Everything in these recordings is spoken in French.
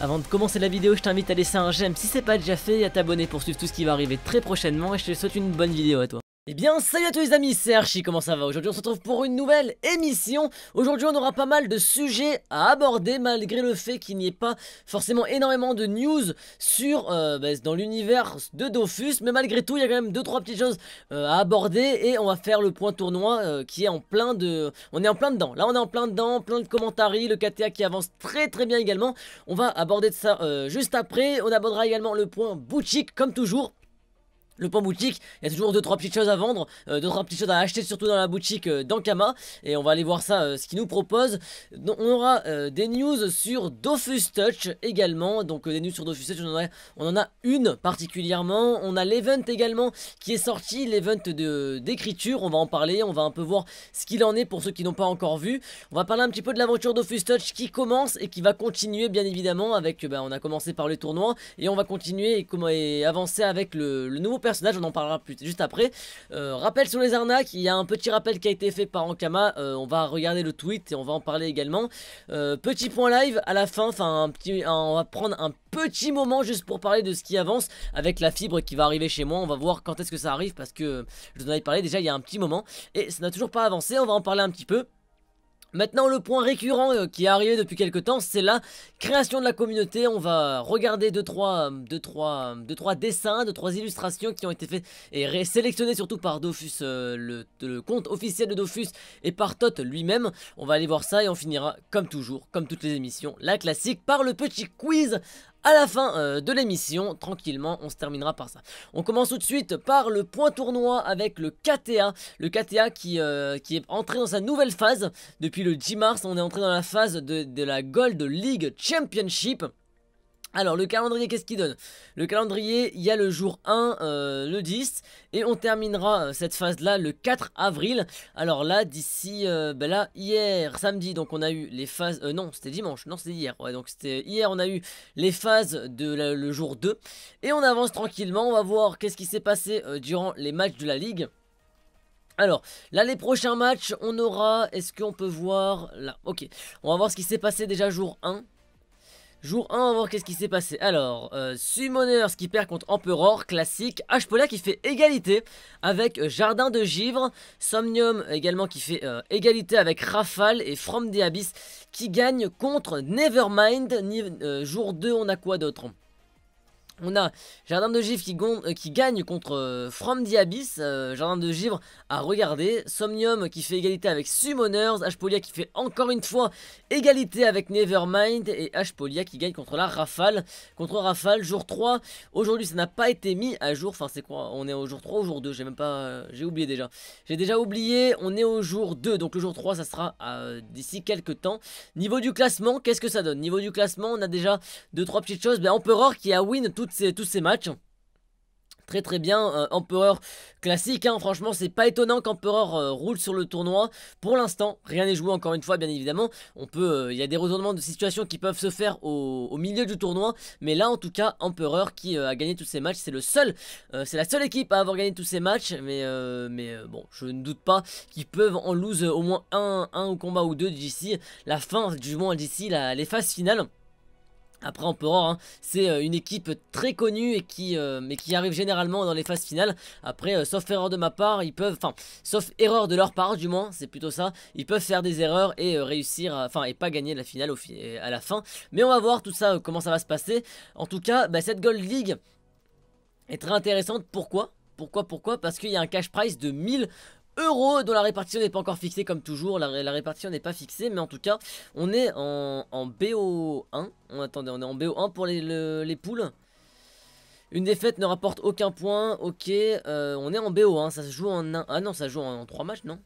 Avant de commencer la vidéo, je t'invite à laisser un j'aime si c'est pas déjà fait et à t'abonner pour suivre tout ce qui va arriver très prochainement et je te souhaite une bonne vidéo à toi. Eh bien salut à tous les amis, c'est Archie, comment ça va Aujourd'hui on se retrouve pour une nouvelle émission Aujourd'hui on aura pas mal de sujets à aborder malgré le fait qu'il n'y ait pas forcément énormément de news sur euh, bah, dans l'univers de Dofus Mais malgré tout il y a quand même 2-3 petites choses euh, à aborder et on va faire le point tournoi euh, qui est en plein de... On est en plein dedans, là on est en plein dedans, plein de commentaires, le KTA qui avance très très bien également On va aborder ça juste après, on abordera également le point boutique comme toujours le point boutique, il y a toujours 2-3 petites choses à vendre, 2-3 euh, petites choses à acheter surtout dans la boutique euh, d'Ankama et on va aller voir ça, euh, ce qu'il nous propose on aura des news sur Dofus Touch également, donc des news sur Dofus Touch, on en, a, une particulièrement, on a l'event également qui est sorti, l'event d'écriture, on va en parler, on va un peu voir ce qu'il en est pour ceux qui n'ont pas encore vu. On va parler un petit peu de l'aventure Dofus Touch qui commence et qui va continuer bien évidemment avec, ben, on a commencé par le tournoi et on va continuer et, avancer avec le, le nouveau personnage on en parlera plus, juste après. Euh, rappel sur les arnaques, il y a un petit rappel qui a été fait par Ankama, euh, on va regarder le tweet et on va en parler également. Euh, petit point live à la fin, enfin un petit, on va prendre un petit moment juste pour parler de ce qui avance avec la fibre qui va arriver chez moi. On va voir quand est-ce que ça arrive parce que je vous en avais parlé déjà il y a un petit moment et ça n'a toujours pas avancé, on va en parler un petit peu. Maintenant le point récurrent euh, qui est arrivé depuis quelques temps c'est la création de la communauté, on va regarder 2-3 deux, trois, euh, euh, deux, trois dessins, 2-3 illustrations qui ont été faites et sélectionnées surtout par Dofus, le, le, compte officiel de Dofus et par Tot lui-même, on va aller voir ça et on finira comme toujours, comme toutes les émissions, la classique par le petit quiz à la fin euh, de l'émission, tranquillement, on se terminera par ça. On commence tout de suite par le point tournoi avec le KTA. Le KTA qui, euh, qui est entré dans sa nouvelle phase. Depuis le 10 mars, on est entré dans la phase de, de la Gold League Championship. Alors le calendrier qu'est-ce qu'il donne Le calendrier il y a le jour 1 euh, le 10 et on terminera euh, cette phase là le 4 avril Alors là d'ici euh, ben là hier samedi donc on a eu les phases non c'était dimanche non c'était hier ouais donc c'était hier on a eu les phases de le jour 2 et on avance tranquillement on va voir qu'est-ce qui s'est passé durant les matchs de la ligue alors, là, les prochains matchs, on aura... Est-ce qu'on peut voir... Là, ok. On va voir ce qui s'est passé déjà jour 1. Jour 1, on va voir qu'est-ce qui s'est passé. Alors, euh, Summoners qui perd contre Emperor, classique. Ashpola qui fait égalité avec euh, Jardin de Givre. Somnium également qui fait euh, égalité avec Rafale. Et From the Abyss qui gagne contre Nevermind. jour 2, on a quoi d'autre on a Jardin de Givre qui, euh, gagne contre euh, From the Abyss, euh, Jardin de Givre à regarder, Somnium qui fait égalité avec Summoners, Ashpolia qui fait encore une fois égalité avec Nevermind et Ashpolia qui gagne contre la Rafale, contre Rafale, jour 3, aujourd'hui ça n'a pas été mis à jour, enfin c'est quoi, on est au jour 3 au jour 2, j'ai même pas, j'ai oublié déjà, j'ai déjà oublié, on est au jour 2, donc le jour 3 ça sera d'ici quelques temps. Niveau du classement, qu'est-ce que ça donne Niveau du classement, on a déjà 2-3 petites choses, ben, Emperor qui a win tout tous ces matchs. Très très bien, euh, Empereur classique, hein. franchement c'est pas étonnant qu'Empereur euh, roule sur le tournoi. Pour l'instant, rien n'est joué encore une fois bien évidemment. On peut, euh, Il y a des retournements de situation qui peuvent se faire au, milieu du tournoi. Mais là en tout cas, Empereur qui a gagné tous ces matchs, c'est le seul, c'est la seule équipe à avoir gagné tous ces matchs. Mais, mais bon, je ne doute pas qu'ils peuvent en lose au moins un, un combat ou deux d'ici la fin du moins d'ici les phases finales. Après Emperor, hein, c'est euh, une équipe très connue et qui, euh, mais qui arrive généralement dans les phases finales. Après, euh, sauf erreur de ma part, ils peuvent, enfin, sauf erreur de leur part du moins, c'est plutôt ça. Ils peuvent faire des erreurs et réussir, enfin, et pas gagner la finale au à la fin. Mais on va voir tout ça, comment ça va se passer. En tout cas, bah, cette Gold League est très intéressante. Pourquoi pourquoi Pourquoi Parce qu'il y a un cash price de 1000 euros dont la répartition n'est pas encore fixée comme toujours. La, répartition n'est pas fixée, mais en tout cas, on est en, BO1. On, attendait, on est en BO1 pour les, poules. Une défaite ne rapporte aucun point, ok, euh, on est en BO1, ça se joue en 1, ah non, ça se joue en, 3 matchs, non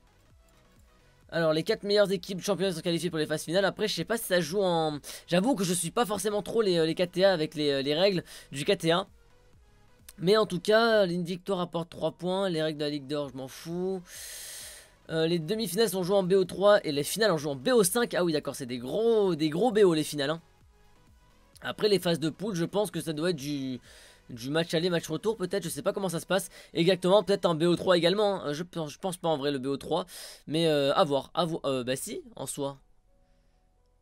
alors, les 4 meilleures équipes championnes sont qualifiées pour les phases finales. Après, je sais pas si ça joue en... J'avoue que je suis pas forcément trop les, euh, les KTA avec les, euh, les règles du KTA. Mais en tout cas, l'Invictoire apporte 3 points. Les règles de la Ligue d'Or, je m'en fous. Euh, les demi-finales sont jouées en BO3 et les finales en jouant BO5. Ah oui, d'accord, c'est des gros, des gros BO les finales. Hein. Après les phases de poule, je pense que ça doit être du, du match aller, match retour peut-être. Je sais pas comment ça se passe exactement. Peut-être un BO3 également. Hein. Je, pense pas en vrai le BO3. Mais euh, à voir. À euh, bah si, en soi.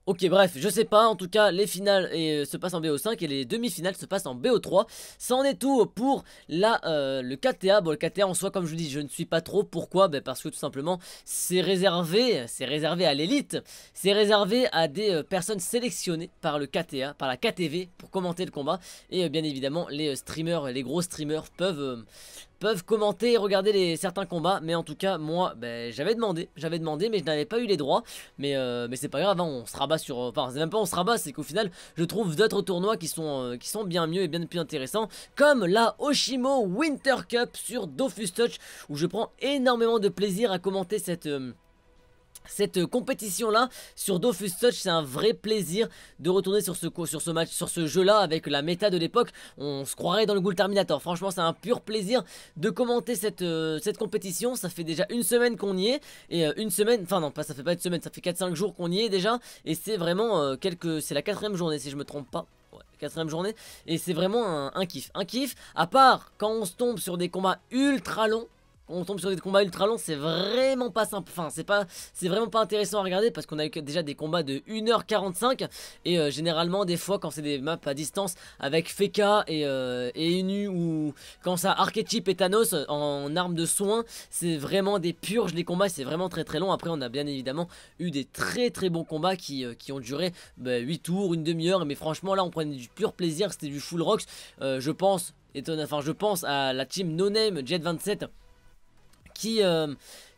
Ok bref, je sais pas, en tout cas les finales euh, se passent en BO5 et les demi-finales se passent en BO3. Ça en est tout pour la, euh, le KTA. Bon le KTA en soi comme je vous dis je ne suis pas trop, pourquoi ben, Parce que tout simplement c'est réservé, c'est réservé à l'élite, c'est réservé à des euh, personnes sélectionnées par le KTA, par la KTV pour commenter le combat. Et bien évidemment les streamers, les gros streamers peuvent peuvent commenter et regarder les, certains combats. Mais en tout cas, moi, ben, j'avais demandé, j'avais demandé, mais je n'avais pas eu les droits. Mais, euh, mais c'est pas grave, hein, on se rabat sur. Enfin, c'est même pas on se rabat, c'est qu'au final, je trouve d'autres tournois qui sont, euh, qui sont bien mieux et bien plus intéressants, comme la Oshimo Winter Cup sur Dofus Touch, où je prends énormément de plaisir à commenter cette. Euh, cette euh, compétition-là sur Dofus Touch, c'est un vrai plaisir de retourner sur ce, sur ce match, sur ce jeu-là avec la méta de l'époque. On se croirait dans le Ghoul Terminator. Franchement, c'est un pur plaisir de commenter euh, cette, compétition. Ça fait déjà une semaine qu'on y est et euh, une semaine, enfin non, pas ça fait pas une semaine, ça fait 4-5 jours qu'on y est déjà et c'est vraiment quelque. c'est la quatrième journée si je me trompe pas quatrième journée. Et c'est vraiment un, un, kiff. Un kiff, à part quand on se tombe sur des combats ultra longs on tombe sur des combats ultra longs, c'est vraiment pas simple. Enfin, c'est pas, c'est vraiment pas intéressant à regarder parce qu'on a déjà des combats de 1h45 et euh, généralement des fois quand c'est des maps à distance avec Feka euh, et, Enu ou quand ça Archetype et Thanos en arme de soin, c'est vraiment des purges les combats, c'est vraiment très très long. Après, on a bien évidemment eu des très très bons combats qui, euh, qui ont duré 8 bah, tours, une demi-heure, mais franchement là on prenait du pur plaisir, c'était du full rocks. je pense Enfin, je pense à la team No Name Jet 27 qui, euh,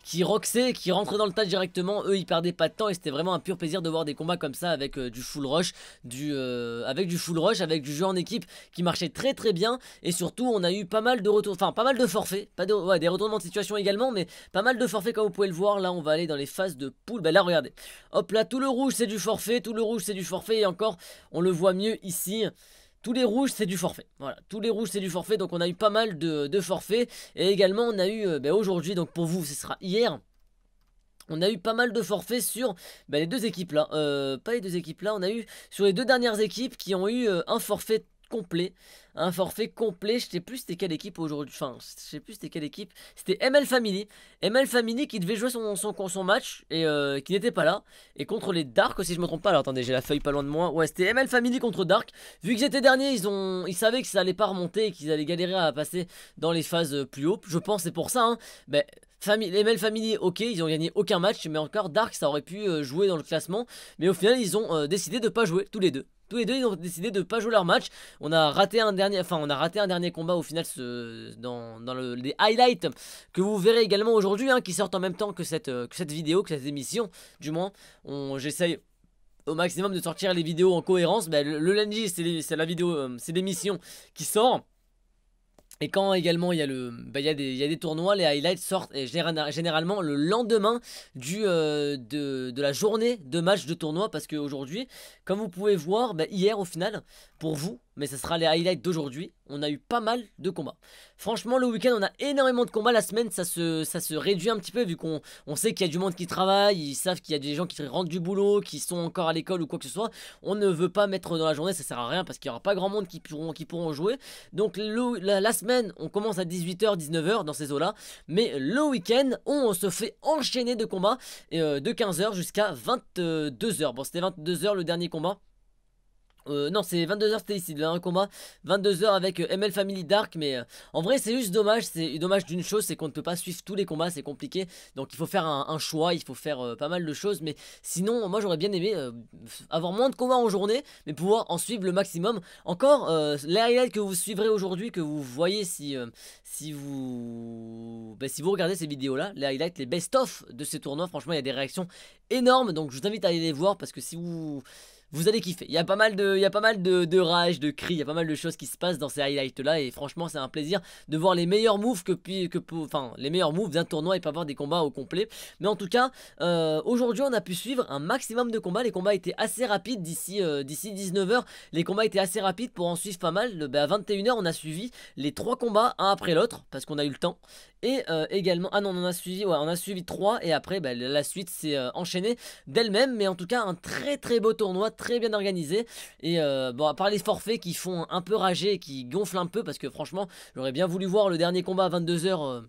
qui roxaient, qui rentraient dans le tas directement. Eux, ils perdaient pas de temps et c'était vraiment un pur plaisir de voir des combats comme ça avec euh, du full rush, euh, avec du full rush, avec du jeu en équipe qui marchait très très bien. Et surtout, on a eu pas mal de retours, enfin pas mal de forfaits, pas des retournements de situation également, mais pas mal de forfaits comme vous pouvez le voir. Là, on va aller dans les phases de poule. Ben là, regardez. Hop là, tout le rouge c'est du forfait, tout le rouge c'est du forfait et encore, on le voit mieux ici. Tous les rouges, c'est du forfait. Voilà, tous les rouges, c'est du forfait. Donc on a eu pas mal de, forfaits. Et également, on a eu euh, ben, aujourd'hui, donc pour vous, ce sera hier. On a eu pas mal de forfaits sur ben, les deux équipes là. Euh, pas les deux équipes là, on a eu sur les deux dernières équipes qui ont eu euh, un forfait complet. Un forfait complet. Je sais plus c'était quelle équipe aujourd'hui. Enfin, je sais plus c'était quelle équipe. C'était ML Family. ML Family qui devait jouer son, son, son match et euh, qui n'était pas là. Et contre les Dark, si je me trompe pas. Alors attendez, j'ai la feuille pas loin de moi. Ouais, c'était ML Family contre Dark. Vu que étaient dernier ils, ont, ils savaient que ça allait pas remonter et qu'ils allaient galérer à passer dans les phases euh, plus hautes. Je pense c'est pour ça. Hein. ML Family, ok, ils ont gagné aucun match, mais encore Dark, ça aurait pu euh, jouer dans le classement. Mais au final, ils ont décidé de pas jouer tous les deux. Tous les deux, ils ont décidé de pas jouer leur match. On a raté un dernier, enfin, on a raté un dernier combat au final dans, les highlights que vous verrez également aujourd'hui, hein, qui sortent en même temps euh, que cette, vidéo, que cette émission. Du moins, j'essaye au maximum de sortir les vidéos en cohérence. Mais ben, le, le lundi, c'est la vidéo, euh, c'est l'émission qui sort. Et quand également il y a le, bah, il, des, tournois, les highlights sortent et généralement le lendemain du, euh, de, la journée de match de tournoi parce qu'aujourd'hui, comme vous pouvez voir, bah, hier au final, pour vous, mais ce sera les highlights d'aujourd'hui. On a eu pas mal de combats. Franchement, le week-end, on a énormément de combats. La semaine, ça se, ça se réduit un petit peu, vu qu'on on sait qu'il y a du monde qui travaille, ils savent qu'il y a des gens qui rentrent du boulot, qui sont encore à l'école ou quoi que ce soit. On ne veut pas mettre dans la journée, ça sert à rien, parce qu'il n'y aura pas grand monde qui pourront, qui pourront jouer. Donc la, semaine, on commence à 18h, 19h, dans ces eaux-là. Mais le week-end, on, se fait enchaîner de combats, euh, de 15h jusqu'à 22h. Bon, c'était 22h le dernier combat. Euh, non, c'est 22h, c'était ici, le dernier combat. 22h avec euh, ML Family Dark, mais euh, en vrai, c'est juste dommage. C'est dommage d'une chose, c'est qu'on ne peut pas suivre tous les combats, c'est compliqué. Donc il faut faire un, choix, il faut faire pas mal de choses. Mais sinon, moi j'aurais bien aimé avoir moins de combats en journée, mais pouvoir en suivre le maximum. Encore, les highlights que vous suivrez aujourd'hui, que vous voyez si, si vous ben, si vous regardez ces vidéos-là, les highlights, les best-of de ces tournois, franchement, il y a des réactions énormes. Donc je vous invite à aller les voir parce que si vous vous allez kiffer. Il y a pas mal de, il y a pas mal de, rage, de cris, il y a pas mal de choses qui se passent dans ces highlights là et franchement c'est un plaisir de voir les meilleurs moves que puis que enfin les meilleurs moves d'un tournoi et pas voir des combats au complet. Mais en tout cas euh, aujourd'hui on a pu suivre un maximum de combats. Les combats étaient assez rapides d'ici euh, d'ici 19h. Les combats étaient assez rapides pour en suivre pas mal. Ben, à 21h on a suivi les trois combats un après l'autre parce qu'on a eu le temps et euh, également, ah non, on en a suivi, ouais, on a suivi 3 et après bah, la suite s'est euh, enchaînée d'elle-même. Mais en tout cas, un très très beau tournoi, très bien organisé. Et euh, bon, à part les forfaits qui font un peu rager, qui gonflent un peu, parce que franchement, j'aurais bien voulu voir le dernier combat à 22h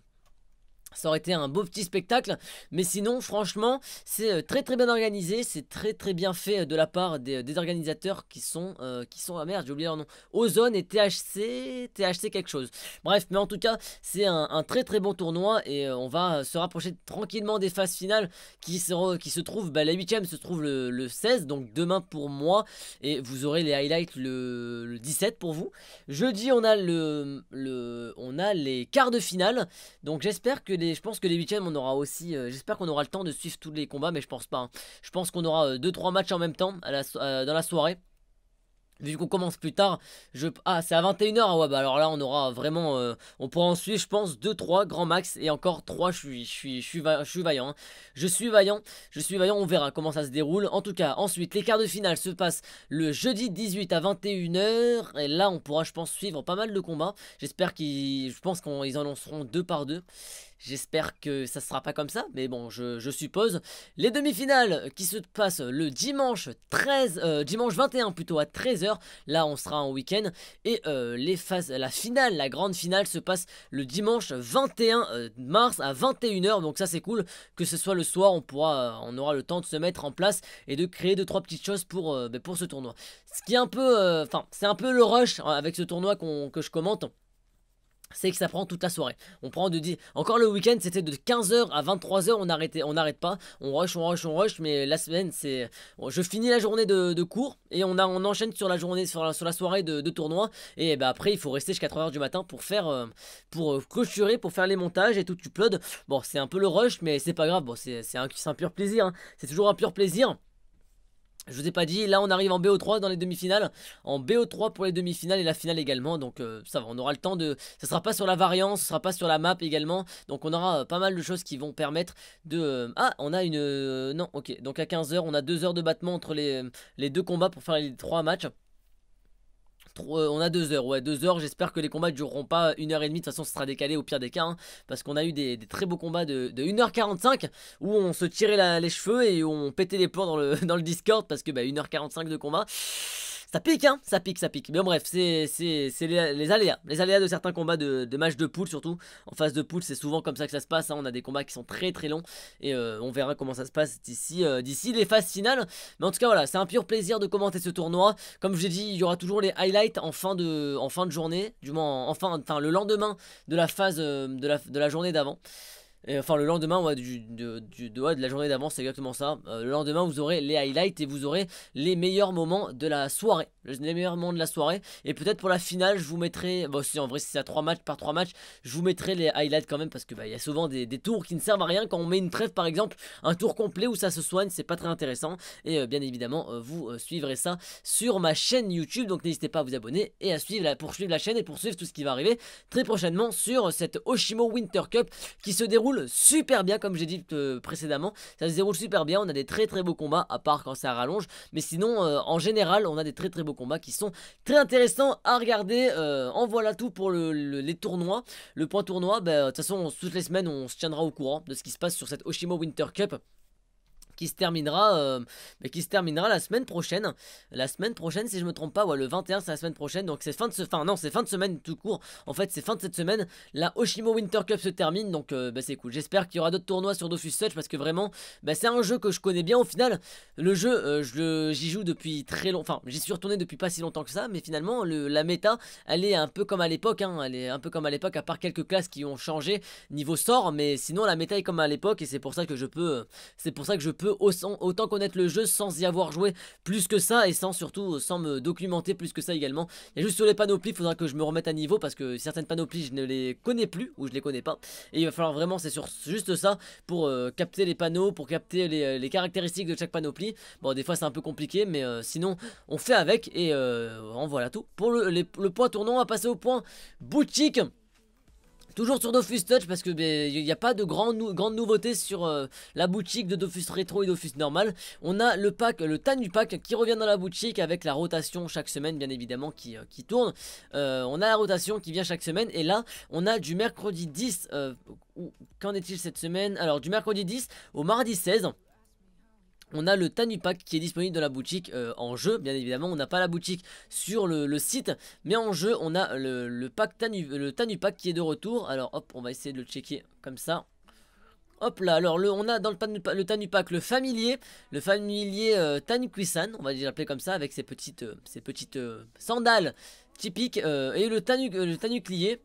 ça aurait été un beau petit spectacle, mais sinon, franchement, c'est euh, très très bien organisé, c'est très très bien fait euh, de la part des, euh, organisateurs qui sont, qui sont, ah merde, j'ai oublié leur nom, Ozone et THC, THC quelque chose. Bref, mais en tout cas, c'est un, très très bon tournoi et on va se rapprocher tranquillement des phases finales qui se, qui se trouvent, bah, la 8ème se trouve le, 16, donc demain pour moi, et vous aurez les highlights le, 17 pour vous. Jeudi, on a, le, le, on a les quarts de finale, donc j'espère que les je pense que les huitièmes, on aura aussi. Euh, j'espère qu'on aura le temps de suivre tous les combats, mais je pense pas. Hein. Je pense qu'on aura 2-3 euh, matchs en même temps euh, dans la soirée. Vu qu'on commence plus tard, ah c'est à 21h, ah ouais bah alors là on aura vraiment, on pourra en suivre je pense 2-3 grand max et encore 3 je suis, je suis, je suis, vaillant, hein. je suis vaillant, je suis vaillant, on verra comment ça se déroule, en tout cas ensuite les quarts de finale se passent le jeudi 18 à 21h et là on pourra je pense suivre pas mal de combats, j'espère qu'ils, je pense qu'ils en lanceront deux par deux J'espère que ça ne sera pas comme ça, mais bon, je, suppose. Les demi-finales qui se passent le dimanche 13, euh, dimanche 21 plutôt à 13h. Là, on sera en week-end. Et euh, les phases, la finale, la grande finale se passe le dimanche 21 euh, mars à 21h. Donc ça, c'est cool. Que ce soit le soir, on pourra, on aura le temps de se mettre en place et de créer deux trois petites choses pour, ben, pour ce tournoi. Ce qui est un peu, enfin, c'est un peu le rush hein, avec ce tournoi que je commente c'est que ça prend toute la soirée. On prend de 10... Encore le week-end, c'était de 15h à 23h, on arrêtait, on n'arrête pas. On rush, on rush, on rush, mais la semaine, c'est... je finis la journée de, cours et on, a, on enchaîne sur la journée, sur sur la soirée de, tournoi. Et ben après, il faut rester jusqu'à 3h du matin pour faire... Euh, pour euh, clôturer, pour faire les montages et tout, tu plod. Bon, c'est un peu le rush, mais c'est pas grave. Bon, c'est un, un pur plaisir. Hein. C'est toujours un pur plaisir. Je vous ai pas dit, là on arrive en BO3 dans les demi-finales, en BO3 pour les demi-finales et la finale également, donc euh, ça va, on aura le temps de... Ça sera pas sur la variance, ça sera pas sur la map également, donc on aura euh, pas mal de choses qui vont permettre de... Euh, ah, on a une... Non, ok, donc à 15h, on a 2 heures de battement entre les, les deux combats pour faire les 3 matchs. Euh, on a 2 heures, ouais, 2 heures. J'espère que les combats dureront pas 1h30 De toute façon, ce sera décalé au pire des cas, hein, parce qu'on a eu des, très beaux combats de, 1h45 où on se tirait les cheveux et on pétait les porcs dans le, dans le Discord parce que bah, 1h45 de combat. Ça pique, hein Ça pique, ça pique. Mais bon, bref, c'est les, les, aléas. Les aléas de certains combats de, match de poule, surtout. En phase de poule, c'est souvent comme ça que ça se passe. Hein. On a des combats qui sont très très longs. Et euh, on verra comment ça se passe d'ici euh, d'ici les phases finales. Mais en tout cas, voilà, c'est un pur plaisir de commenter ce tournoi. Comme je l'ai dit, il y aura toujours les highlights en fin de, en fin de journée. Du moins, enfin enfin, le lendemain de la phase euh, de, de la journée d'avant enfin, le lendemain, du, de, de, la journée d'avance c'est exactement ça. Euh, le lendemain, vous aurez les highlights et vous aurez les meilleurs moments de la soirée. Les meilleurs moments de la soirée. Et peut-être pour la finale, je vous mettrai. en vrai, si c'est à 3 matchs par 3 matchs, je vous mettrai les highlights quand même parce que bah, il y a souvent des, tours qui ne servent à rien. Quand on met une trêve, par exemple, un tour complet où ça se soigne, c'est pas très intéressant. Et euh, bien évidemment, euh, vous suivrez ça sur ma chaîne YouTube. Donc n'hésitez pas à vous abonner et à suivre la, suivre la chaîne et pour suivre tout ce qui va arriver très prochainement sur cette Oshimo Winter Cup qui se déroule super bien comme j'ai dit euh, précédemment. Ça se déroule super bien, on a des très très beaux combats à part quand ça rallonge. Mais sinon euh, en général on a des très très beaux combats qui sont très intéressants à regarder. Euh, en voilà tout pour les tournois. Le point tournoi, ben, de toute façon toutes les semaines on se tiendra au courant de ce qui se passe sur cette Oshimo Winter Cup qui se terminera euh, mais qui se terminera la semaine prochaine la semaine prochaine si je me trompe pas ouais le 21 c'est la semaine prochaine donc c'est fin de ce fin non c'est fin de semaine tout court en fait c'est fin de cette semaine la Oshimo Winter Cup se termine donc euh, bah, c'est cool j'espère qu'il y aura d'autres tournois sur Dofus Touch parce que vraiment bah, c'est un jeu que je connais bien au final le jeu euh, je j'y joue depuis très longtemps, enfin j'y suis retourné depuis pas si longtemps que ça mais finalement le, la méta elle est un peu comme à l'époque hein, elle est un peu comme à l'époque à part quelques classes qui ont changé niveau sort mais sinon la méta est comme à l'époque et c'est pour ça que je peux c'est pour ça que je peux autant connaître le jeu sans y avoir joué plus que ça et sans surtout euh, sans me documenter plus que ça également. Et juste sur les panoplies, il faudra que je me remette à niveau parce que certaines panoplies, je ne les connais plus ou je les connais pas. Et il va falloir vraiment, c'est sur juste ça pour euh, capter les panneaux, pour capter euh, les, caractéristiques de chaque panoplie. Bon, des fois c'est un peu compliqué, mais sinon on fait avec et en voilà tout. Pour le, le point tournant, on va passer au point boutique. Toujours sur Dofus Touch parce que il ben, n'y a pas de grandes nouveautés sur euh, la boutique de Dofus Retro et Dofus normal. On a le pack, le du pack qui revient dans la boutique avec la rotation chaque semaine bien évidemment qui, euh, tourne. Euh, on a la rotation qui vient chaque semaine et là on a du mercredi 10, qu'en est-il cette semaine Alors du mercredi 10 au mardi 16 on a le Tanupak qui est disponible dans la boutique euh, en jeu, bien évidemment. On n'a pas la boutique sur le, site, mais en jeu, on a le, le pack Tanu, le qui est de retour. Alors, hop, on va essayer de le checker comme ça. Hop là, alors le, on a dans le, le Pack le familier, le familier Tanu euh, Tanukisan, on va déjà l'appeler comme ça, avec ses petites, euh, petites sandales typiques, et le, tanu, le Tanuclier.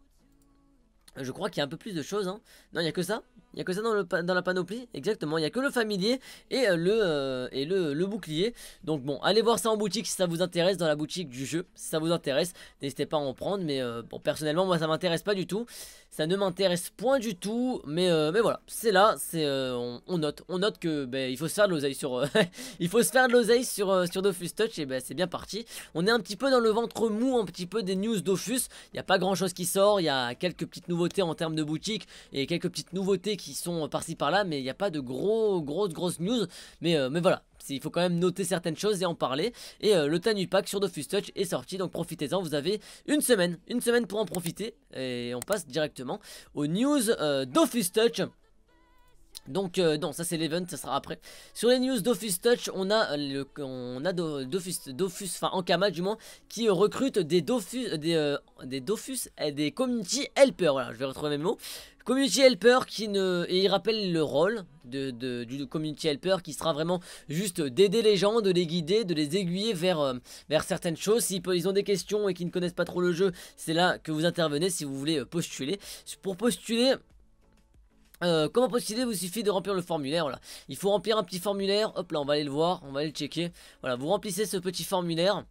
Je crois qu'il y a un peu plus de choses, hein. Non, il n'y a que ça il n'y a que ça dans, la panoplie, exactement. Il n'y a que le familier et, euh, le, euh, et le, bouclier. Donc bon, allez voir ça en boutique si ça vous intéresse, dans la boutique du jeu. Si ça vous intéresse, n'hésitez pas à en prendre. Mais euh, bon, personnellement, moi, ça ne m'intéresse pas du tout. Ça ne m'intéresse point du tout. Mais, mais voilà, c'est là, c'est on, note. On note que ben, il faut se faire de l'oseille sur... il faut se faire de l'oseille sur, sur Dofus Touch et ben, c'est bien parti. On est un petit peu dans le ventre mou, un petit peu des news Dofus. Il n'y a pas grand-chose qui sort. Il y a quelques petites nouveautés en termes de boutique et quelques petites nouveautés qui sont par-ci par-là, mais il n'y a pas de gros, grosses, grosse news. Mais, euh, mais voilà, il faut quand même noter certaines choses et en parler. Et euh, le Tanu Pack sur Dofus Touch est sorti, donc profitez-en, vous avez une semaine, une semaine pour en profiter. Et on passe directement aux news euh, Dofus Touch. Donc euh, non, ça c'est l'event, ça sera après. Sur les news d'Office Touch, on a euh, le, on a Dofus enfin Ankama du moins qui recrute des Dofus des euh, et des community Helper. Voilà, je vais retrouver mes mots. Community Helper qui ne et il rappelle le rôle de, du Community Helper qui sera vraiment juste d'aider les gens, de les guider, de les aiguiller vers, vers certaines choses. S'ils ils ont des questions et qu'ils ne connaissent pas trop le jeu, c'est là que vous intervenez si vous voulez postuler. Pour postuler, euh, comment postuler Vous suffit de remplir le formulaire. Voilà. Il faut remplir un petit formulaire. Hop là, on va aller le voir, on va aller le checker. Voilà, vous remplissez ce petit formulaire.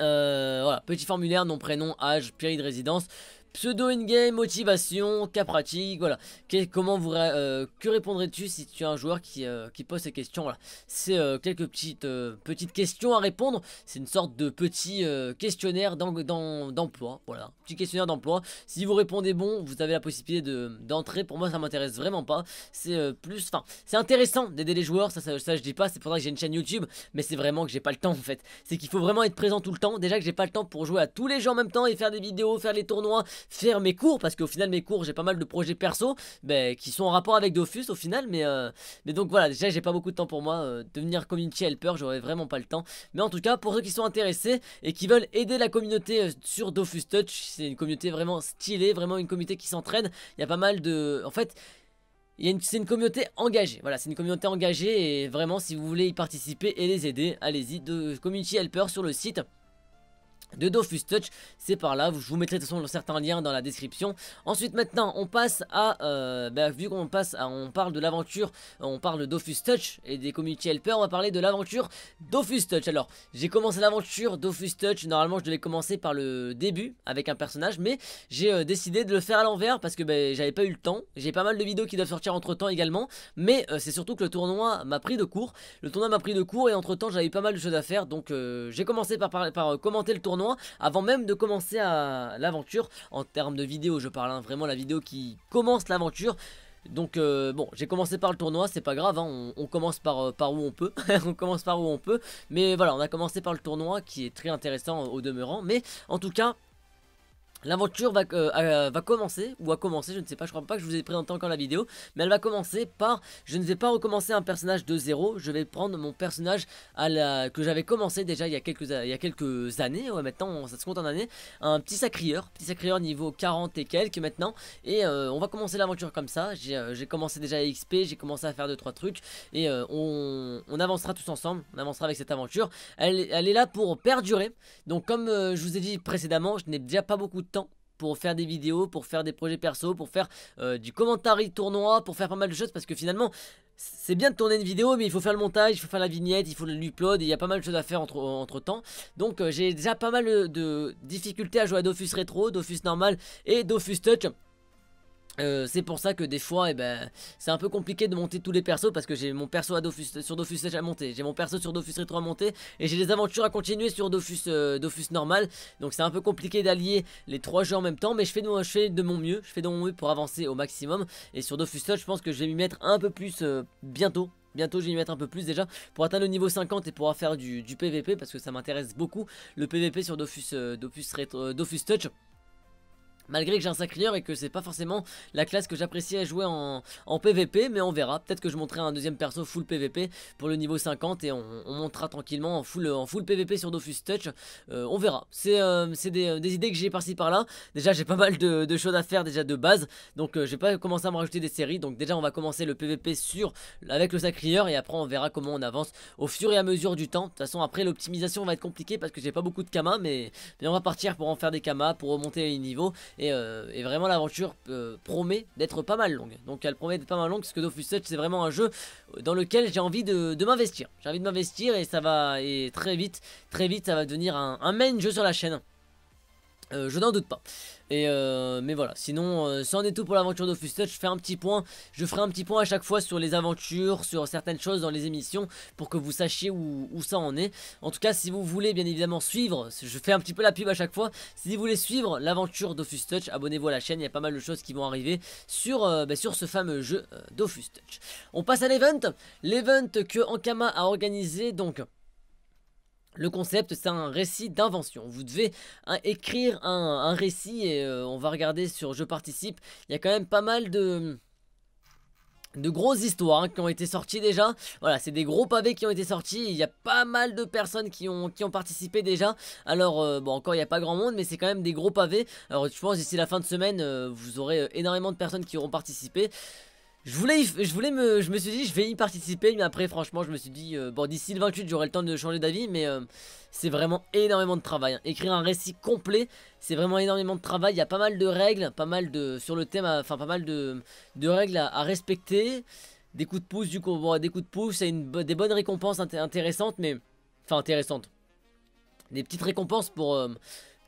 Euh, voilà, petit formulaire, nom, prénom, âge, période de résidence. Pseudo in-game, motivation, cas pratique, voilà. Que, comment vous euh, que répondrais-tu si tu es un joueur qui, euh, qui pose ces questions voilà. C'est euh, quelques petites, petites questions à répondre. C'est une sorte de petit questionnaire d'emploi. Voilà, petit questionnaire d'emploi. Si vous répondez bon, vous avez la possibilité d'entrer. Pour moi, ça m'intéresse vraiment pas. C'est plus, enfin, c'est intéressant d'aider les joueurs. Ça, ça, ça, je dis pas. C'est pour ça que j'ai une chaîne YouTube. Mais c'est vraiment que j'ai pas le temps en fait. C'est qu'il faut vraiment être présent tout le temps. Déjà que j'ai pas le temps pour jouer à tous les gens en même temps et faire des vidéos, faire les tournois faire mes cours parce qu'au final mes cours j'ai pas mal de projets perso bah, qui sont en rapport avec Dofus au final mais euh, mais donc voilà déjà j'ai pas beaucoup de temps pour moi euh, devenir community helper j'aurais vraiment pas le temps mais en tout cas pour ceux qui sont intéressés et qui veulent aider la communauté euh, sur Dofus Touch c'est une communauté vraiment stylée vraiment une communauté qui s'entraîne il y a pas mal de en fait c'est une communauté engagée, voilà, c'est une communauté engagée et vraiment si vous voulez y participer et les aider, allez-y, de Community Helper sur le site de Dofus Touch, c'est par là, je vous mettrai de toute façon certains liens dans la description. Ensuite maintenant on passe à, euh, bah, vu qu'on passe à, on parle de l'aventure, on parle de Dofus Touch et des community helpers, on va parler de l'aventure Dofus Touch. Alors j'ai commencé l'aventure Dofus Touch, normalement je devais commencer par le début avec un personnage, mais j'ai euh, décidé de le faire à l'envers parce que ben, j'avais pas eu le temps, j'ai pas mal de vidéos qui doivent sortir entre temps également, mais euh, c'est surtout que le tournoi m'a pris de court, le tournoi m'a pris de court et entre temps j'avais pas mal de choses à faire, donc j'ai commencé par, par commenter le tournoi avant même de commencer à l'aventure. En termes de vidéo, je parle hein, vraiment la vidéo qui commence l'aventure. Donc euh, bon, j'ai commencé par le tournoi, c'est pas grave, hein, on, commence par, euh, par où on peut, on commence par où on peut, mais voilà, on a commencé par le tournoi qui est très intéressant au demeurant, mais en tout cas, L'aventure euh, euh, va, commencer, ou a commencé, je ne sais pas, je crois pas que je vous ai présenté encore la vidéo, mais elle va commencer par, je ne vais pas recommencer un personnage de zéro, je vais prendre mon personnage à que j'avais commencé déjà il y a quelques, années, ouais, maintenant ça se compte en années, un petit sacrieur, petit sacrieur niveau 40 et quelques maintenant, et euh, on va commencer l'aventure comme ça, j'ai commencé déjà à XP, j'ai commencé à faire 2-3 trucs, et on, avancera tous ensemble, on avancera avec cette aventure, elle, elle est là pour perdurer, donc comme je vous ai dit précédemment, je n'ai déjà pas beaucoup de temps pour faire des vidéos, pour faire des projets perso, pour faire euh, du commentary tournoi, pour faire pas mal de choses parce que finalement c'est bien de tourner une vidéo mais il faut faire le montage, il faut faire la vignette, il faut l'upload et il y a pas mal de choses à faire entre, temps. Donc euh, j'ai déjà pas mal de difficultés à jouer à Dofus Retro, Dofus Normal et Dofus Touch. Euh, c'est pour ça que des fois, eh ben, c'est un peu compliqué de monter tous les persos parce que j'ai mon perso sur Dofus à monter, j'ai mon perso sur Dofus Retro à monter et j'ai des aventures à continuer sur Dofus, euh, normal. Donc c'est un peu compliqué d'allier les trois jeux en même temps, mais je fais, de, mon mieux, je fais de mon mieux pour avancer au maximum. Et sur Dofus Touch je pense que je vais m'y mettre un peu plus euh, bientôt Bientôt, je vais y mettre un peu plus déjà pour atteindre le niveau 50 et pouvoir faire du, PVP parce que ça m'intéresse beaucoup le PVP sur Dofus, Dofus Touch. Malgré que j'ai un sacrieur et que c'est pas forcément la classe que j'appréciais à jouer en, PVP, mais on verra. Peut-être que je montrerai un deuxième perso full PVP pour le niveau 50 et on, montera tranquillement en full, en PVP sur Dofus Touch. Euh, on verra. C'est euh, euh, des, idées que j'ai par-ci par-là. Déjà, j'ai pas mal de, choses à faire déjà de base, donc j'ai pas commencé à me rajouter des séries. Donc déjà, on va commencer le PVP sur avec le sacrieur et après on verra comment on avance au fur et à mesure du temps. De toute façon, après l'optimisation va être compliquée parce que j'ai pas beaucoup de kamas, mais, mais on va partir pour en faire des kamas, pour remonter les niveaux euh, et, vraiment l'aventure euh, promet d'être pas mal longue. Donc elle promet d'être pas mal longue parce que Dofus Touch c'est vraiment un jeu dans lequel j'ai envie de, m'investir. J'ai envie de m'investir et ça va et très vite, très vite ça va devenir un main jeu sur la chaîne. Euh, je n'en doute pas. Et euh, mais voilà, sinon, ça euh, en est tout pour l'aventure d'Office Touch. Je fais un petit point, je ferai un petit point à chaque fois sur les aventures, sur certaines choses dans les émissions, pour que vous sachiez où, ça en est. En tout cas, si vous voulez bien évidemment suivre, je fais un petit peu la pub à chaque fois. Si vous voulez suivre l'aventure d'Office Touch, abonnez-vous à la chaîne, il y a pas mal de choses qui vont arriver sur, ben, sur ce fameux jeu d'Office Touch. On passe à l'event, l'event que Ankama a organisé donc le concept, c'est un récit d'invention. Vous devez hein, écrire un, récit et euh, on va regarder sur Je participe. Il y a quand même pas mal de de grosses histoires hein, qui ont été sorties déjà. Voilà, c'est des gros pavés qui ont été sortis. Il y a pas mal de personnes qui ont, qui ont participé déjà. Alors, euh, bon, encore, il n'y a pas grand monde, mais c'est quand même des gros pavés. Alors, je pense d'ici la fin de semaine, euh, vous aurez énormément de personnes qui auront participé. Je voulais, je voulais me, je me suis dit, je vais y participer, mais après, franchement, je me suis dit, euh, bon, d'ici le 28, j'aurai le temps de changer d'avis, mais euh, c'est vraiment énormément de travail. Hein. Écrire un récit complet, c'est vraiment énormément de travail. Il y a pas mal de règles, pas mal de, sur le thème, enfin, pas mal de, règles à, respecter. Des coups de pouce, du coup, des coups de pouce, c'est une, des bonnes récompenses intéressantes, mais, enfin, intéressantes. Des petites récompenses pour, euh,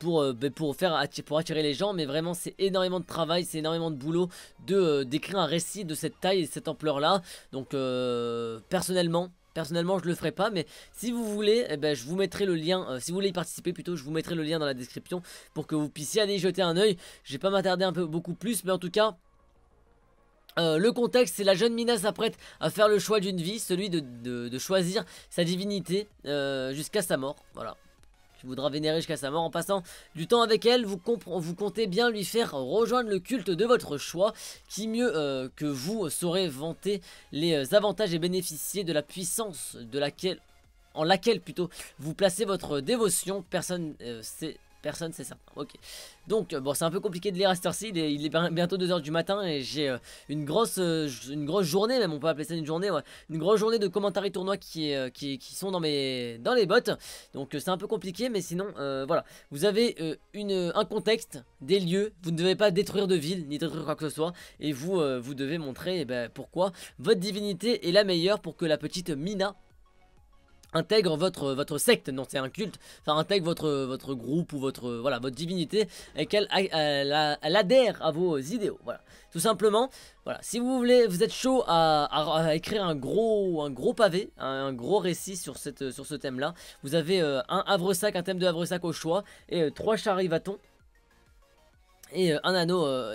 euh, ben, pour, faire attirer, les gens. Mais vraiment, c'est énormément de travail, c'est énormément de boulot de euh, d'écrire un récit de cette taille et cette ampleur-là. Donc, euh, personnellement, Personnellement, je le ferai pas, mais si vous voulez, eh ben, je vous mettrai le lien. si vous voulez y participer, plutôt, je vous mettrai le lien dans la description pour que vous puissiez aller y jeter un oeil. Je vais pas m'attarder un peu beaucoup plus, mais en tout cas, le contexte, c'est la jeune Mina s'apprête à faire le choix d'une vie, celui de, choisir sa divinité jusqu'à sa mort. Voilà qui voudra vénérer jusqu'à sa mort en passant du temps avec elle. Vous, vous comptez bien lui faire rejoindre le culte de votre choix. Qui mieux euh, que vous saurait vanter les euh, avantages et bénéficier de la puissance de laquelle en laquelle plutôt vous placez votre dévotion. Personne ne euh, sait Personne, c'est ça, Ok. Donc, euh, bon, c'est un peu compliqué de lire à cette Il, est, bientôt 2h du matin et j'ai euh, une, grosse, euh, une grosse journée, même on peut appeler ça une journée, Une grosse journée de commentaires tournois qui, qui, sont dans, mes, dans les bottes. Donc, c'est un peu compliqué, mais sinon, voilà. Vous avez une, un contexte, des lieux. Vous ne devez pas détruire de ville, ni détruire quoi que ce soit. Et vous, vous devez montrer eh ben, pourquoi votre divinité est la meilleure pour que la petite Mina intègre votre, votre secte, non c'est un culte, enfin intègre votre, votre groupe ou votre, voilà, votre divinité et qu'elle elle, adhère à vos idéaux, voilà, tout simplement, voilà, si vous voulez, vous êtes chaud à, écrire un gros, un gros pavé, un, gros récit sur, cette, sur ce thème-là, vous avez euh, un Havresac, un thème de Havresac au choix et euh, trois charivatons et euh, un anneau, à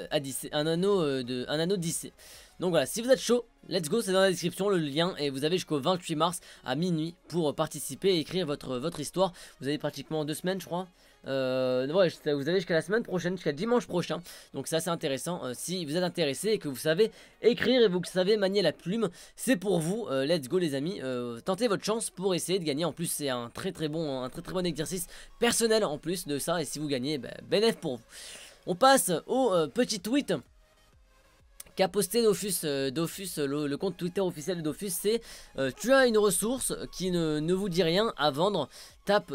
un anneau, de, un anneau d'Issée. Donc voilà, si vous êtes chaud, let's go, c'est dans la description le lien et vous avez jusqu'au 28 mars à minuit pour participer et écrire votre, votre histoire. Vous avez pratiquement deux semaines je crois. Euh, vous avez jusqu'à la semaine prochaine, jusqu'à dimanche prochain. Donc ça c'est intéressant. Euh, si vous êtes intéressé et que vous savez écrire et vous savez manier la plume, c'est pour vous. Euh, let's go les amis. tentez votre chance pour essayer de gagner. En plus c'est un très très bon un très très bon exercice personnel en plus de ça. Et si vous gagnez, ben bénéf pour vous. On passe au petit tweet qu'a posté Dofus, euh, euh, le, compte Twitter officiel de Dofus, c'est euh, tu as une ressource qui ne, vous dit rien à vendre, tape,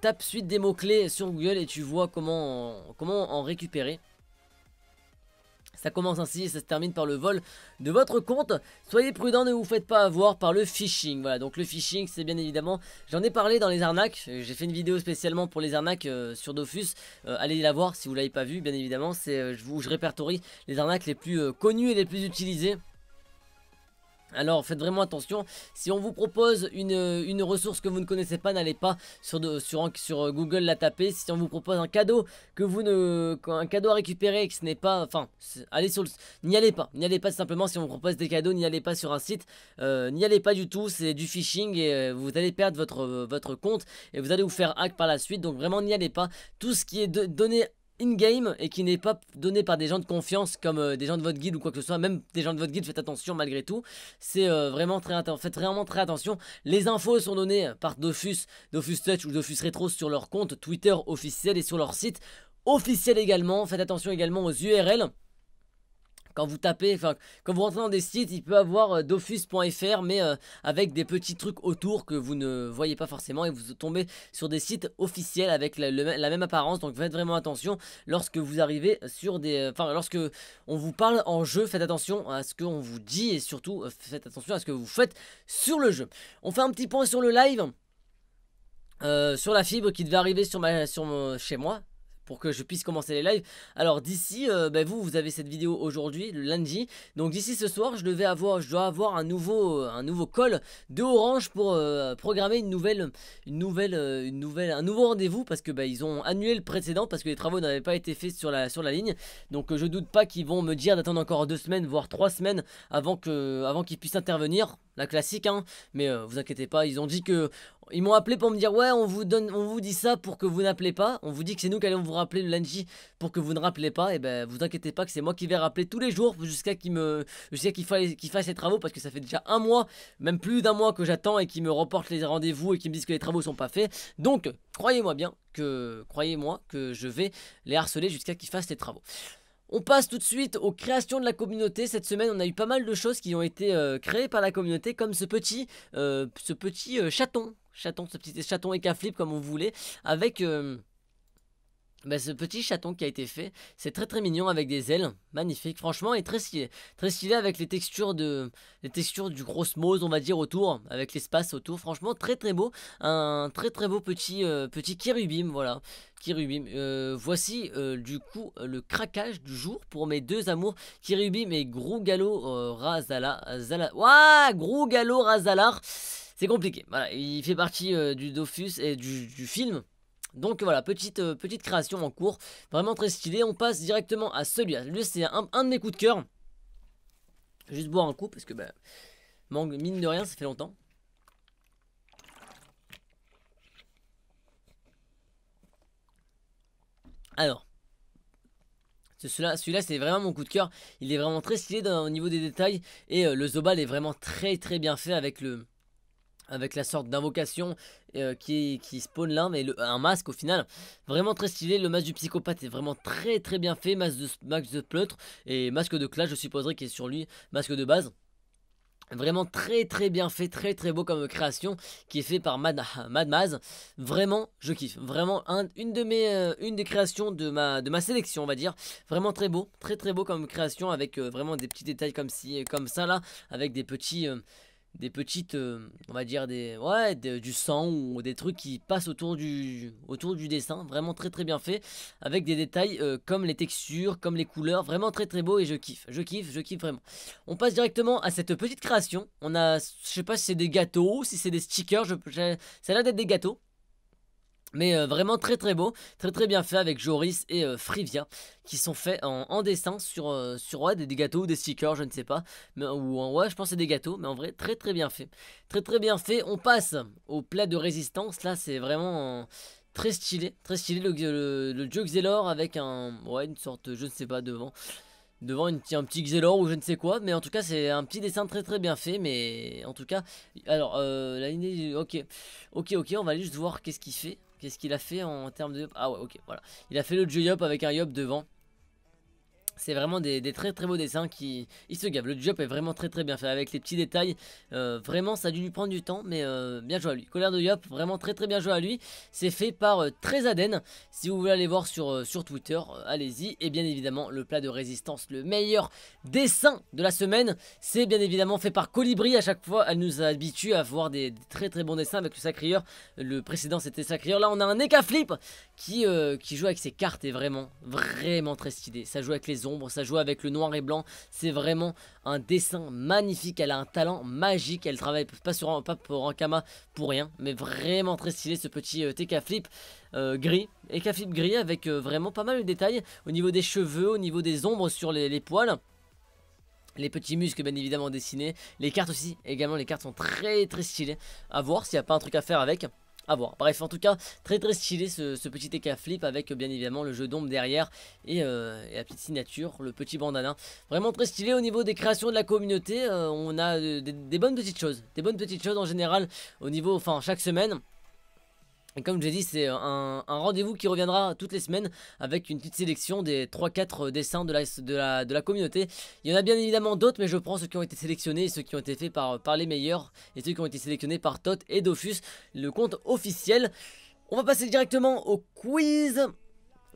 tape suite des mots-clés sur Google et tu vois comment, comment en récupérer. Ça commence ainsi et ça se termine par le vol de votre compte. Soyez prudent, ne vous faites pas avoir par le phishing. Voilà, donc le phishing, c'est bien évidemment, j'en ai parlé dans les arnaques. J'ai fait une vidéo spécialement pour les arnaques euh, sur Dofus. Euh, allez la voir si vous l'avez pas vue, bien évidemment. C'est euh, je répertorie les arnaques les plus connues et les plus utilisées. Alors faites vraiment attention, si on vous propose une, ressource que vous ne connaissez pas, n'allez pas sur, sur, euh, Google la taper. Si on vous propose un cadeau que vous ne, un cadeau à récupérer et que ce n'est pas, enfin, allez sur n'y allez pas, n'y allez pas simplement. Si on vous propose des cadeaux, n'y allez pas sur un site, euh, n'y allez pas du tout. C'est du phishing et euh, vous allez perdre votre, votre compte et vous allez vous faire hack par la suite. Donc vraiment n'y allez pas. Tout ce qui est donné in-game et qui n'est pas donné par des gens de confiance comme euh, des gens de votre guide ou quoi que ce soit, même des gens de votre guide, faites attention malgré tout. C'est euh, vraiment très faites vraiment très attention. Les infos sont données par Dofus, Dofus Touch ou Dofus Retro sur leur compte Twitter officiel et sur leur site officiel également. Faites attention également aux URL quand vous tapez, enfin, quand vous rentrez dans des sites, il peut avoir euh, dofus.fr, mais euh, avec des petits trucs autour que vous ne voyez pas forcément, et vous tombez sur des sites officiels avec la, même apparence. Donc faites vraiment attention lorsque vous arrivez sur des, euh, enfin, lorsque on vous parle en jeu, faites attention à ce qu'on vous dit et surtout faites attention à ce que vous faites sur le jeu. On fait un petit point sur le live. sur la fibre qui devait arriver sur ma, sur chez moi pour que je puisse commencer les lives. Alors d'ici, euh, ben, vous, vous avez cette vidéo aujourd'hui, le lundi. Donc d'ici ce soir, je devais avoir, je dois avoir un nouveau, euh, un nouveau call de Orange pour euh, programmer une nouvelle, une nouvelle, une nouvelle, un nouveau rendez-vous parce que ben, ils ont annulé le précédent parce que les travaux n'avaient pas été faits sur la, sur la ligne. Donc je je doute pas qu'ils vont me dire d'attendre encore deux semaines, voire trois semaines avant que, avant qu'ils puissent intervenir la classique, hein. Mais euh, vous inquiétez pas, ils ont dit que. Ils m'ont appelé pour me dire Ouais, on vous, donne, on vous dit ça pour que vous n'appelez pas. On vous dit que c'est nous qui allons vous rappeler le lundi pour que vous ne rappelez pas. Et ben, vous inquiétez pas que c'est moi qui vais rappeler tous les jours jusqu'à qu'il me. Jusqu'à qu'il fasse, qu'il fasse les travaux parce que ça fait déjà un mois, même plus d'un mois que j'attends et qu'il me reporte les rendez-vous et qu'il me disent que les travaux sont pas faits. Donc, croyez-moi bien que. Croyez-moi que je vais les harceler jusqu'à qu'ils fassent les travaux. On passe tout de suite aux créations de la communauté. Cette semaine, on a eu pas mal de choses qui ont été euh, créées par la communauté, comme ce petit, euh, ce petit euh, chaton, chaton, ce petit chaton et comme on voulait, avec bah, ce petit chaton qui a été fait, c'est très très mignon avec des ailes, magnifique, franchement, et très stylé. Très stylé avec les textures de, les textures du gros smose, on va dire, autour, avec l'espace autour, franchement, très très beau. Un très très beau petit, euh, petit kirubim, voilà, kirubim. Euh, voici, euh, du coup, le craquage du jour pour mes deux amours, kirubim et Grougalo Razala, Zala, Ouah, Grougalo Razalar, c'est compliqué, voilà, il fait partie du Dofus et du, du film, donc voilà, petite, euh, petite création en cours, vraiment très stylé. On passe directement à celui-là. Lui, c'est un, de mes coups de cœur. Je vais juste boire un coup parce que, ben, mangue, mine de rien, ça fait longtemps. Alors, celui-là, c'est vraiment mon coup de cœur. Il est vraiment très stylé au niveau des détails. Et euh, le Zobal est vraiment très très bien fait avec le, avec la sorte d'invocation euh, qui, qui spawn là, mais un masque au final. Vraiment très stylé, le masque du psychopathe est vraiment très très bien fait, masque de, Max de pleutre et masque de clash je supposerais qui est sur lui, masque de base. Vraiment très très bien fait, très très beau comme création qui est fait par Mad, Vraiment, je kiffe. Vraiment une de mes euh, une des créations de ma de ma sélection, on va dire. Vraiment très beau, très très beau comme création avec euh, vraiment des petits détails comme si comme ça là avec des petits des petites, euh, on va dire des, ouais, du sang ou des trucs qui passent autour du, autour du dessin, vraiment très très bien fait, avec des détails euh, comme les textures, comme les couleurs, vraiment très très beau et je kiffe, je kiffe, je kiffe vraiment. On passe directement à cette petite création, on a, je sais pas si c'est des gâteaux, si c'est des stickers, je, ça a l'air d'être des gâteaux, mais euh, vraiment très très beau, très très bien fait avec Joris et euh, Frivia qui sont faits en, dessin sur, euh, sur des, gâteaux ou des stickers, je ne sais pas. Mais, ou en ouais, je pense c'est des gâteaux, mais en vrai très très bien fait. Très très bien fait. On passe au plat de résistance. Là, c'est vraiment très stylé, très stylé le, le, avec un ouais, une sorte, je ne sais pas, devant devant une, un petit Xelor ou je ne sais quoi. Mais en tout cas, c'est un petit dessin très très bien fait. Mais en tout cas, alors, euh, la ligne, ok, ok, ok, on va juste voir qu'est-ce qu'il fait. Qu'est-ce qu'il a fait en termes de... Ah ouais, ok, voilà. Il a fait le j avec un Yop devant. C'est vraiment des, très très beaux dessins qui ils se gavent. Le job est vraiment très très bien fait avec les petits détails. Euh, vraiment, ça a dû lui prendre du temps, mais euh, bien joué à lui. Colère de Yop, vraiment très très bien joué à lui. C'est fait par très euh, Trezaden. Si vous voulez aller voir sur, sur Twitter, allez-y. Et bien évidemment, le plat de résistance, le meilleur dessin de la semaine, c'est bien évidemment fait par Colibri. À chaque fois, elle nous habitue à voir des, très très bons dessins avec le Sacrieur. Le précédent, c'était Sacrieur. Là, on a un Ekaflip Flip qui, qui joue avec ses cartes et vraiment, vraiment très stylé. Ça joue avec les ombres, ça joue avec le noir et blanc. C'est vraiment un dessin magnifique. Elle a un talent magique. Elle travaille pas, sur, pas pour Ankama pour rien, mais vraiment très stylé ce petit euh, TK Flip euh, gris. TK Flip gris avec euh, vraiment pas mal de détails au niveau des cheveux, au niveau des ombres sur les, les poils. Les petits muscles bien évidemment dessinés. Les cartes aussi, également les cartes sont très très stylées. À voir s'il n'y a pas un truc à faire avec. Bref, en tout cas, très très stylé ce, petit écaflip flip avec bien évidemment le jeu d'ombre derrière euh, et, la petite signature, le petit bandana. Vraiment très stylé au niveau des créations de la communauté. Euh, on a euh, des, des bonnes petites choses, des bonnes petites choses en général au niveau, enfin chaque semaine. Et comme j'ai dit, c'est un, rendez-vous qui reviendra toutes les semaines avec une petite sélection des 3-4 dessins de la, communauté. Il y en a bien évidemment d'autres, mais je prends ceux qui ont été sélectionnés et ceux qui ont été faits par, par les meilleurs et ceux qui ont été sélectionnés par Tot et Dofus, le compte officiel. On va passer directement au quiz.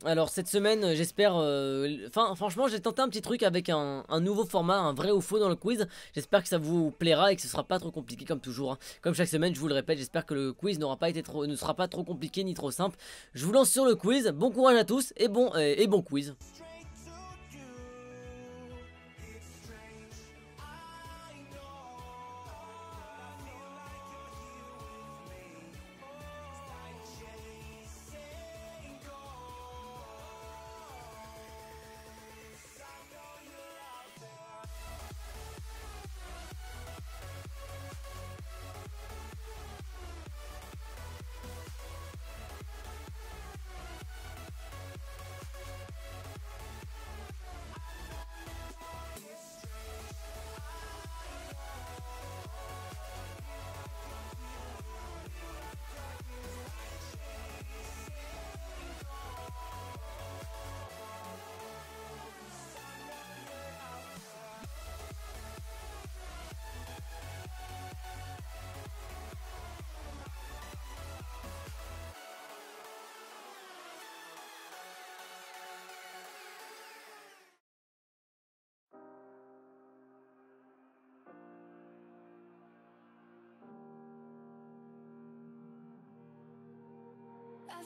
Alors cette semaine, euh, j'espère... Euh, enfin franchement, j'ai tenté un petit truc avec un, nouveau format, un vrai ou faux dans le quiz. J'espère que ça vous plaira et que ce sera pas trop compliqué comme toujours. Hein. Comme chaque semaine, je vous le répète, j'espère que le quiz n'aura pas été trop, ne sera pas trop compliqué ni trop simple. Je vous lance sur le quiz. Bon courage à tous et bon, et bon quiz.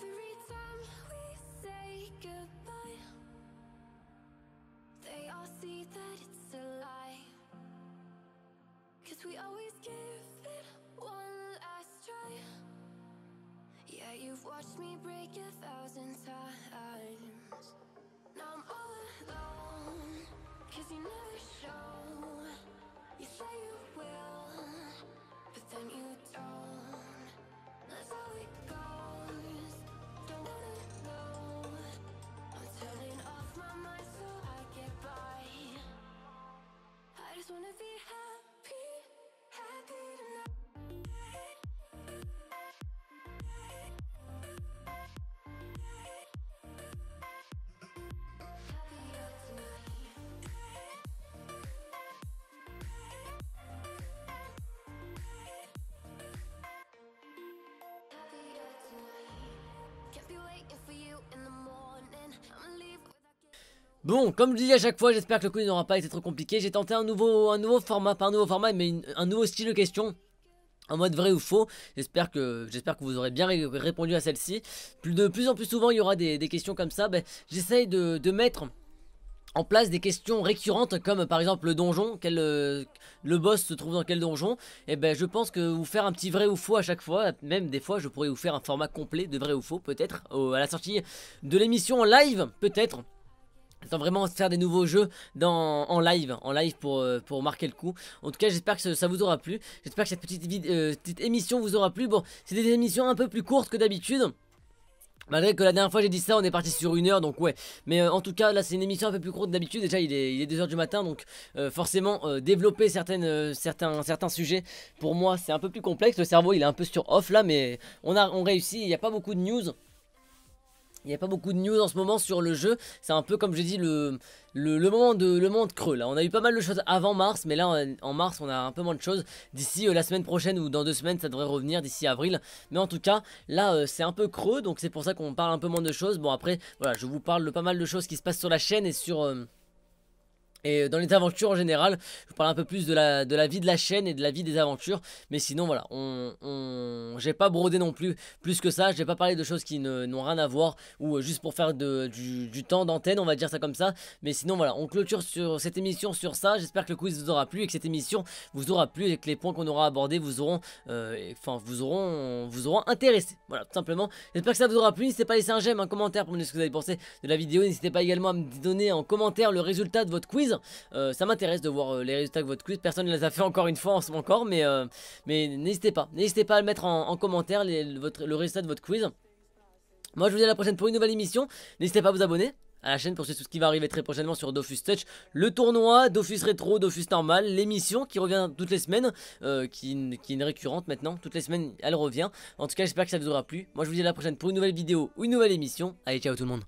Every time we say goodbye They all see that it's a lie Cause we always give it one last try Yeah, you've watched me break a thousand times Now I'm all alone Cause you never show You say you will But then you don't Bon, comme je dis à chaque fois, j'espère que le coup n'aura pas été trop compliqué. J'ai tenté un nouveau, un nouveau format, pas un nouveau format, mais un nouveau style de question. En mode vrai ou faux, j'espère que, j'espère que vous aurez bien répondu à celle-ci. De plus en plus souvent, il y aura des, questions comme ça. Ben, j'essaye de, de mettre en place des questions récurrentes comme par exemple le donjon, quel, euh, le boss se trouve dans quel donjon, et eh ben je pense que vous faire un petit vrai ou faux à chaque fois, même des fois je pourrais vous faire un format complet de vrai ou faux peut-être à la sortie de l'émission en live peut-être. Sans vraiment faire des nouveaux jeux dans, en live, en live pour, euh, pour marquer le coup. En tout cas, j'espère que ça vous aura plu. J'espère que cette petite, euh, petite émission vous aura plu. Bon, c'est des émissions un peu plus courtes que d'habitude. Malgré que la dernière fois j'ai dit ça, on est parti sur une heure, donc ouais. Mais euh, en tout cas, là c'est une émission un peu plus courte d'habitude. Déjà, il est, il est 2h du matin, donc euh, forcément, euh, développer certaines, certains, certains sujets, pour moi, c'est un peu plus complexe. Le cerveau, il est un peu sur off là, mais on, a, on réussit. Il n'y a pas beaucoup de news. Il n'y a pas beaucoup de news en ce moment sur le jeu. C'est un peu comme j'ai dit le, le, moment de, le monde creux. Là. On a eu pas mal de choses avant mars, mais là en mars on a un peu moins de choses. D'ici euh, la semaine prochaine ou dans deux semaines ça devrait revenir d'ici avril. Mais en tout cas là euh, c'est un peu creux donc c'est pour ça qu'on parle un peu moins de choses. Bon après voilà je vous parle de pas mal de choses qui se passent sur la chaîne et sur... Euh, et euh, dans les aventures en général, je vous parle un peu plus de la, de la vie de la chaîne et de la vie des aventures. Mais sinon, voilà, on, on j'ai pas brodé non plus plus que ça. J'ai pas parlé de choses qui n'ont rien à voir ou euh, juste pour faire du, temps d'antenne, on va dire ça comme ça. Mais sinon, voilà, on clôture sur cette émission sur ça. J'espère que le quiz vous aura plu et que cette émission vous aura plu et que les points qu'on aura abordés vous auront, euh, enfin, vous auront, vous auront intéressé. Voilà, tout simplement. J'espère que ça vous aura plu. N'hésitez pas à laisser un j'aime, un commentaire pour me dire ce que vous avez pensé de la vidéo. N'hésitez pas également à me donner en commentaire le résultat de votre quiz. Euh, ça m'intéresse de voir euh, les résultats de votre quiz. Personne ne les a fait encore une fois encore, euh, mais, n'hésitez pas. N'hésitez pas à le mettre en, commentaire, les, votre, le résultat de votre quiz. Moi, je vous dis à la prochaine pour une nouvelle émission. N'hésitez pas à vous abonner à la chaîne pour suivre tout ce qui va arriver très prochainement sur Dofus Touch, le tournoi, Dofus Retro Dofus Normal, l'émission qui revient toutes les semaines, qui, qui, est récurrente maintenant, toutes les semaines elle revient. En tout cas j'espère que ça vous aura plu, moi je vous dis à la prochaine pour une nouvelle vidéo ou une nouvelle émission, allez ciao tout le monde